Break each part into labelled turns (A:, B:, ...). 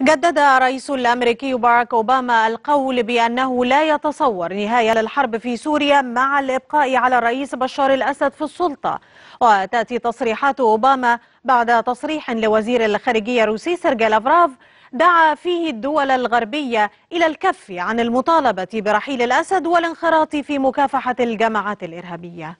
A: جدد رئيس الأمريكي باراك أوباما القول بأنه لا يتصور نهاية للحرب في سوريا مع الإبقاء على الرئيس بشار الأسد في السلطة وتأتي تصريحات أوباما بعد تصريح لوزير الخارجية الروسي سيرجي لافراف دعا فيه الدول الغربية إلى الكف عن المطالبة برحيل الأسد والانخراط في مكافحة الجماعات الإرهابية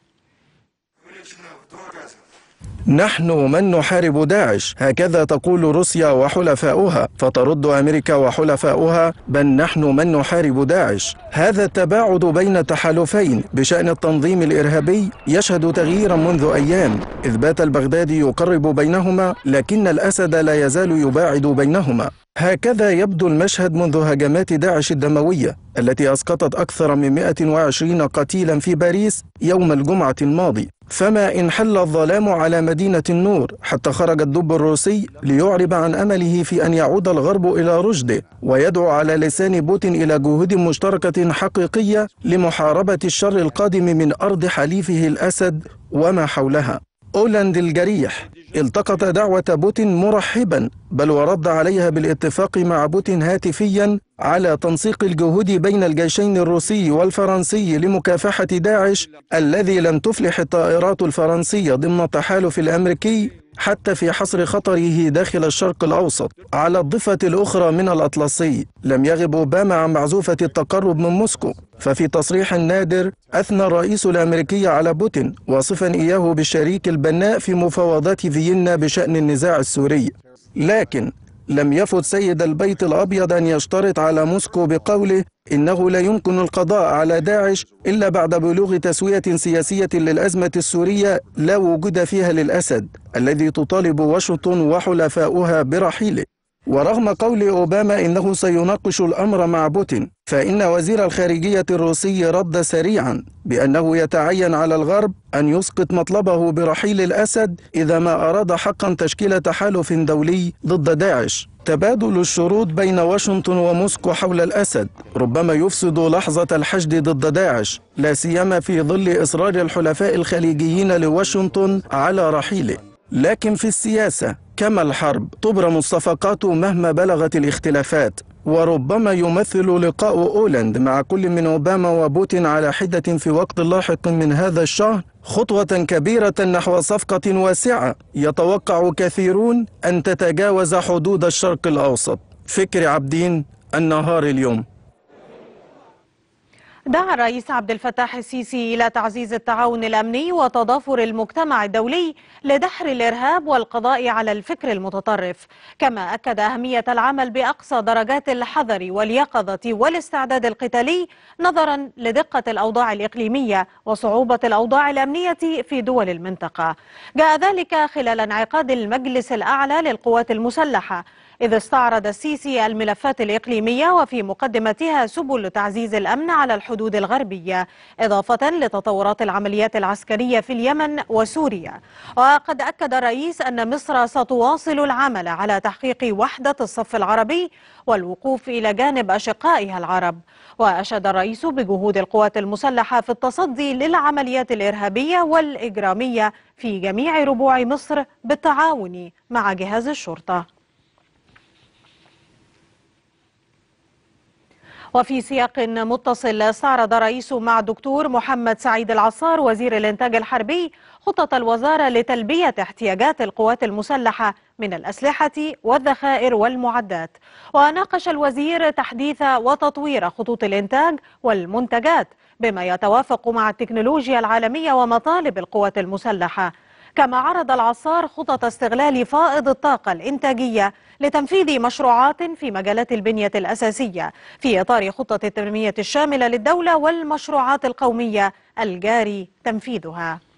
B: نحن من نحارب داعش هكذا تقول روسيا وحلفاؤها فترد أمريكا وحلفاؤها بل نحن من نحارب داعش هذا التباعد بين التحالفين بشأن التنظيم الإرهابي يشهد تغييرا منذ أيام إذ بات البغدادي يقرب بينهما لكن الأسد لا يزال يباعد بينهما هكذا يبدو المشهد منذ هجمات داعش الدموية التي أسقطت أكثر من 120 قتيلا في باريس يوم الجمعة الماضي فما إن حل الظلام على مدينة النور حتى خرج الدب الروسي ليعرب عن أمله في أن يعود الغرب إلى رشده ويدعو على لسان بوتين إلى جهود مشتركة حقيقية لمحاربة الشر القادم من أرض حليفه الأسد وما حولها أولاند الجريح التقط دعوة بوتين مرحبا بل ورد عليها بالاتفاق مع بوتين هاتفيا على تنسيق الجهود بين الجيشين الروسي والفرنسي لمكافحة داعش الذي لم تفلح الطائرات الفرنسية ضمن التحالف الأمريكي حتى في حصر خطره داخل الشرق الأوسط على الضفة الأخرى من الأطلسي لم يغب أوباما عن معزوفة التقرب من موسكو ففي تصريح نادر أثنى الرئيس الأمريكي على بوتين وصفا إياه بالشريك البناء في مفاوضات فيينا بشأن النزاع السوري لكن لم يفت سيد البيت الأبيض أن يشترط على موسكو بقوله إنه لا يمكن القضاء على داعش إلا بعد بلوغ تسوية سياسية للأزمة السورية لا وجود فيها للأسد الذي تطالب واشنطن وحلفاؤها برحيله ورغم قول أوباما إنه سيناقش الأمر مع بوتين فإن وزير الخارجية الروسي رد سريعا بأنه يتعين على الغرب أن يسقط مطلبه برحيل الأسد إذا ما أراد حقا تشكيل تحالف دولي ضد داعش تبادل الشروط بين واشنطن وموسكو حول الأسد ربما يفسد لحظة الحشد ضد داعش لا سيما في ظل إصرار الحلفاء الخليجيين لواشنطن على رحيله لكن في السياسة كما الحرب تبرم الصفقات مهما بلغت الاختلافات وربما يمثل لقاء أولاند مع كل من أوباما وبوتين على حدة في وقت لاحق من هذا الشهر خطوة كبيرة نحو صفقة واسعة يتوقع كثيرون أن تتجاوز حدود الشرق الأوسط فكر عبدين النهار اليوم
A: دعا الرئيس عبد الفتاح السيسي إلى تعزيز التعاون الأمني وتضافر المجتمع الدولي لدحر الإرهاب والقضاء على الفكر المتطرف كما أكد أهمية العمل بأقصى درجات الحذر واليقظة والاستعداد القتالي نظرا لدقة الأوضاع الإقليمية وصعوبة الأوضاع الأمنية في دول المنطقة جاء ذلك خلال انعقاد المجلس الأعلى للقوات المسلحة إذ استعرض السيسي الملفات الإقليمية وفي مقدمتها سبل تعزيز الأمن على الحدود الغربية إضافة لتطورات العمليات العسكرية في اليمن وسوريا وقد أكد الرئيس أن مصر ستواصل العمل على تحقيق وحدة الصف العربي والوقوف إلى جانب أشقائها العرب وأشاد الرئيس بجهود القوات المسلحة في التصدي للعمليات الإرهابية والإجرامية في جميع ربوع مصر بالتعاون مع جهاز الشرطة وفي سياق متصل استعرض رئيس مع دكتور محمد سعيد العصار وزير الانتاج الحربي خطط الوزارة لتلبية احتياجات القوات المسلحة من الأسلحة والذخائر والمعدات وناقش الوزير تحديث وتطوير خطوط الإنتاج والمنتجات بما يتوافق مع التكنولوجيا العالمية ومطالب القوات المسلحة كما عرض العصار خطط استغلال فائض الطاقة الإنتاجية لتنفيذ مشروعات في مجالات البنية الأساسية في إطار خطة التنمية الشاملة للدولة والمشروعات القومية الجاري تنفيذها